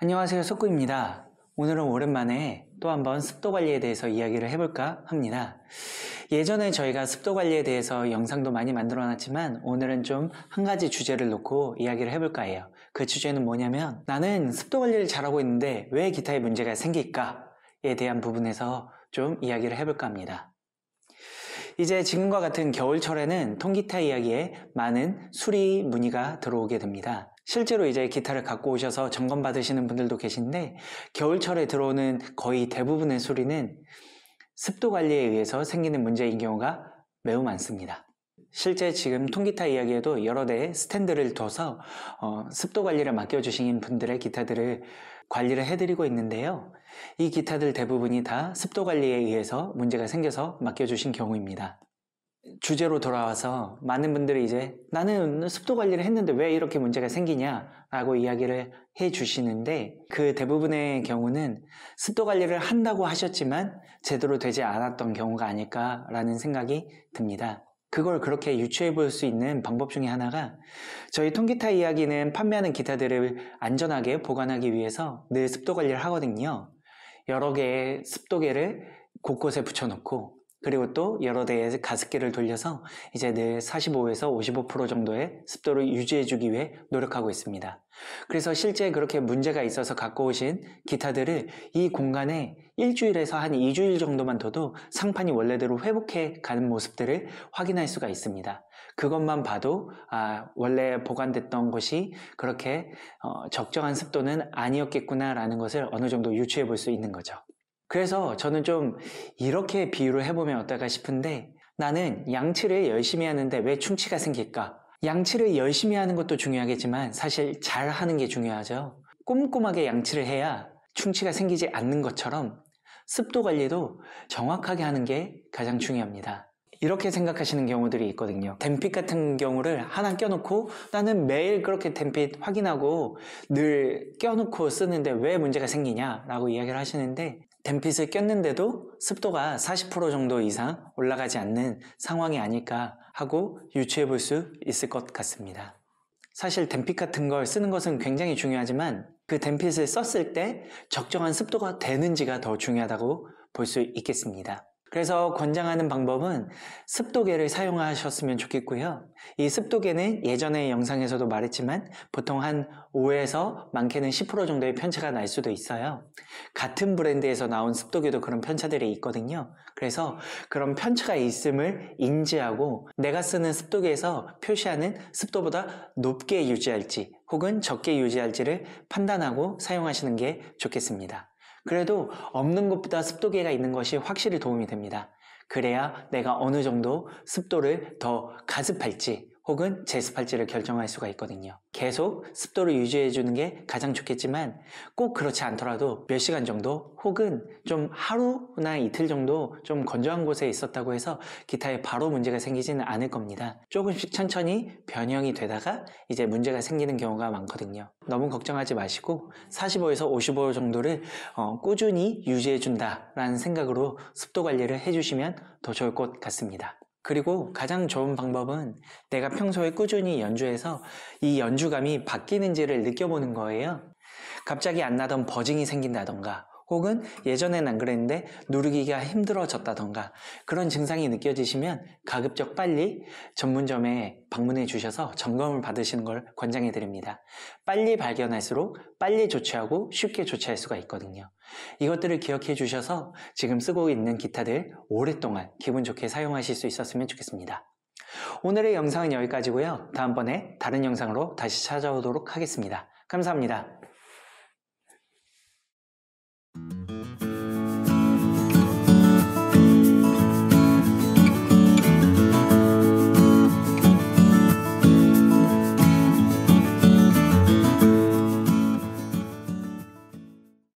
안녕하세요 속구입니다 오늘은 오랜만에 또 한번 습도 관리에 대해서 이야기를 해볼까 합니다 예전에 저희가 습도 관리에 대해서 영상도 많이 만들어 놨지만 오늘은 좀 한 가지 주제를 놓고 이야기를 해볼까 해요 그 주제는 뭐냐면 나는 습도 관리를 잘하고 있는데 왜 기타에 문제가 생길까에 대한 부분에서 좀 이야기를 해볼까 합니다 이제 지금과 같은 겨울철에는 통기타 이야기에 많은 수리 문의가 들어오게 됩니다. 실제로 이제 기타를 갖고 오셔서 점검 받으시는 분들도 계신데 겨울철에 들어오는 거의 대부분의 소리는 습도 관리에 의해서 생기는 문제인 경우가 매우 많습니다. 실제 지금 통기타 이야기에도 여러 대의 스탠드를 둬서 어, 습도 관리를 맡겨주신 분들의 기타들을 관리를 해드리고 있는데요. 이 기타들 대부분이 다 습도 관리에 의해서 문제가 생겨서 맡겨주신 경우입니다. 주제로 돌아와서 많은 분들이 이제 나는 습도 관리를 했는데 왜 이렇게 문제가 생기냐라고 이야기를 해 주시는데 그 대부분의 경우는 습도 관리를 한다고 하셨지만 제대로 되지 않았던 경우가 아닐까라는 생각이 듭니다. 그걸 그렇게 유추해 볼 수 있는 방법 중에 하나가 저희 통기타 이야기는 판매하는 기타들을 안전하게 보관하기 위해서 늘 습도 관리를 하거든요. 여러 개의 습도계를 곳곳에 붙여놓고 그리고 또 여러 대의 가습기를 돌려서 이제 늘 45에서 55% 정도의 습도를 유지해주기 위해 노력하고 있습니다. 그래서 실제 그렇게 문제가 있어서 갖고 오신 기타들을 이 공간에 일주일에서 한 2주일 정도만 둬도 상판이 원래대로 회복해 가는 모습들을 확인할 수가 있습니다. 그것만 봐도 아, 원래 보관됐던 것이 그렇게 어, 적정한 습도는 아니었겠구나라는 것을 어느 정도 유추해 볼 수 있는 거죠. 그래서 저는 좀 이렇게 비유를 해보면 어떨까 싶은데 나는 양치를 열심히 하는데 왜 충치가 생길까? 양치를 열심히 하는 것도 중요하겠지만 사실 잘 하는 게 중요하죠. 꼼꼼하게 양치를 해야 충치가 생기지 않는 것처럼 습도 관리도 정확하게 하는 게 가장 중요합니다. 이렇게 생각하시는 경우들이 있거든요. 댐핏 같은 경우를 하나 껴놓고 나는 매일 그렇게 댐핏 확인하고 늘 껴놓고 쓰는데 왜 문제가 생기냐라고 이야기를 하시는데 댐핏에 꼈는데도 습도가 40% 정도 이상 올라가지 않는 상황이 아닐까 하고 유추해 볼 수 있을 것 같습니다. 사실 댐핏 같은 걸 쓰는 것은 굉장히 중요하지만 그 댐핏을 썼을 때 적정한 습도가 되는지가 더 중요하다고 볼 수 있겠습니다. 그래서 권장하는 방법은 습도계를 사용하셨으면 좋겠고요. 이 습도계는 예전의 영상에서도 말했지만 보통 한 5에서 많게는 10% 정도의 편차가 날 수도 있어요. 같은 브랜드에서 나온 습도계도 그런 편차들이 있거든요. 그래서 그런 편차가 있음을 인지하고 내가 쓰는 습도계에서 표시하는 습도보다 높게 유지할지 혹은 적게 유지할지를 판단하고 사용하시는 게 좋겠습니다. 그래도 없는 것보다 습도계가 있는 것이 확실히 도움이 됩니다. 그래야 내가 어느 정도 습도를 더 가습할지 혹은 제습할지를 결정할 수가 있거든요. 계속 습도를 유지해주는 게 가장 좋겠지만 꼭 그렇지 않더라도 몇 시간 정도 혹은 좀 하루나 이틀 정도 좀 건조한 곳에 있었다고 해서 기타에 바로 문제가 생기지는 않을 겁니다. 조금씩 천천히 변형이 되다가 이제 문제가 생기는 경우가 많거든요. 너무 걱정하지 마시고 45에서 55 정도를 어, 꾸준히 유지해준다라는 생각으로 습도 관리를 해주시면 더 좋을 것 같습니다. 그리고 가장 좋은 방법은 내가 평소에 꾸준히 연주해서 이 연주감이 바뀌는지를 느껴보는 거예요. 갑자기 안 나던 버징이 생긴다던가 혹은 예전엔 안 그랬는데 누르기가 힘들어졌다던가 그런 증상이 느껴지시면 가급적 빨리 전문점에 방문해 주셔서 점검을 받으시는 걸 권장해 드립니다. 빨리 발견할수록 빨리 조치하고 쉽게 조치할 수가 있거든요. 이것들을 기억해 주셔서 지금 쓰고 있는 기타들 오랫동안 기분 좋게 사용하실 수 있었으면 좋겠습니다. 오늘의 영상은 여기까지고요. 다음번에 다른 영상으로 다시 찾아오도록 하겠습니다. 감사합니다.